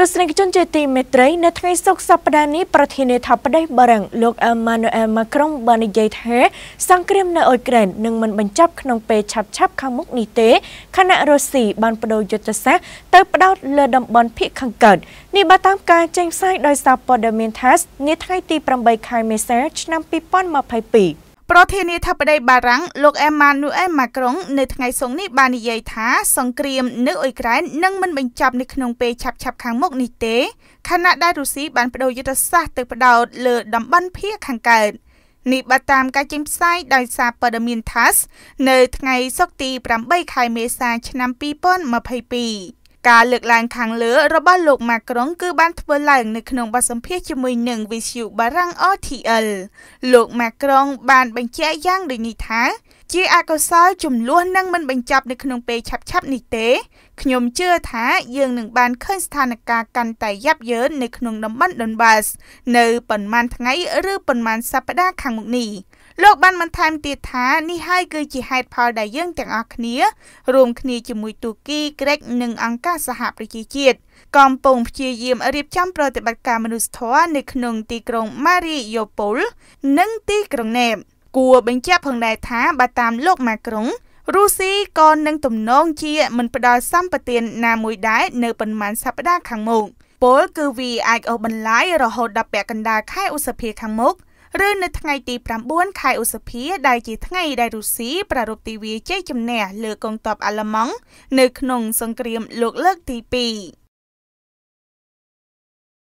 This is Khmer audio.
ទស្សនិកជនជាទីមេត្រីនៅថ្ងៃសុក្រសប្តាហ៍នេះប្រធានាធិបតីបារាំងលោកអេម៉ានូអែលម៉ាក្រុងបាននិយាយថាសង្គ្រាមនៅអ៊ុយក្រែននឹងមិនបញ្ចប់ក្នុងពេលឆាប់ឆាប់ខាងមុខនេះទេខណៈរុស្ស៊ីបានបដូរយុទ្ធសាស្ត្រទៅផ្ដោតលើតំបន់ភាគខាងកើតនេះបើតាមការចេញផ្សាយដោយសារព័ត៌មាន TASS នាថ្ងៃទី8ខែមេសាឆ្នាំ2022ប្រធានាធិបតីបារាំងលោកអេម៉ានូអែលម៉ាក្រុង នៅថ្ងៃសុក្រនេះបាននិយាយថាសង្គ្រាមនៅអ៊ុយក្រែននឹងមិនបញ្ចប់នៅក្នុងពេលឆាប់ៗខាងមុខនេះទេ ខណៈដែលរុស្ស៊ីបានបដូរយុទ្ធសាស្ត្រទៅផ្ដោតលើតំបន់ភៀកខាងកើតនេះបើតាមការចេញផ្សាយដោយសារព័ត៌មាន TASS នៅថ្ងៃសុក្រទី8ខែមេសាឆ្នាំ2022ការលើកឡើងខាងលើរបស់លោកម៉ាក្រុងគឺបានធ្វើឡើងនៅក្នុងបទសម្ភាសន៍ជាមួយនឹងវិទ្យុបារាំង RTL លោកម៉ាក្រុងបានបញ្ជាក់យ៉ាងដូចនេះថាជាអកុសលចំនួននឹងមិនបញ្ចប់នៅក្នុងពេលឆាប់ៗនេះទេខ្ញុំជឿថាយើងនឹងបានឃើញស្ថានភាពកាន់តែយ៉ាប់យ៉ឺននៅក្នុងតំបន់ Donbas នៅប៉ុន្មានថ្ងៃឬប៉ុន្មានសប្តាហ៍ខាងមុខនេះ។លោកបានបន្ថែមទៀតថានេះហើយគឺជាហេតុផលដែលយើងទាំងអស់គ្នារួមគ្នាជាមួយទូគី ក្រិចនិងអង្គការសហប្រជាជាតិកំពុងព្យាយាមរៀបចំប្រតិបត្តិការមនុស្សធម៌នៅក្នុងទីក្រុងម៉ារីយ៉ូប៉ូលនិងទីក្រុងណេបគួរបញ្ជាក់ផងដែរថាបើតាមលោកម៉ាក្រុងរុស្ស៊ីក៏នឹងទំនងជាមិនផ្ដល់សម្បទានណាមួយដែរនៅប៉ុន្មានសប្តាហ៍ខាងមុខពលគឺវាអាចអូសបន្លាយរហូតដល់ពាក់កណ្ដាលខែឧសភាខាងមុខឬនៅថ្ងៃទី9ខែឧសភាដែលជាថ្ងៃដែលរុស្ស៊ីប្រារព្ធទិវាជ័យជំនះលើកងទ័ពអាល្លឺម៉ង់នៅក្នុងសង្គ្រាមលោកលើកទី2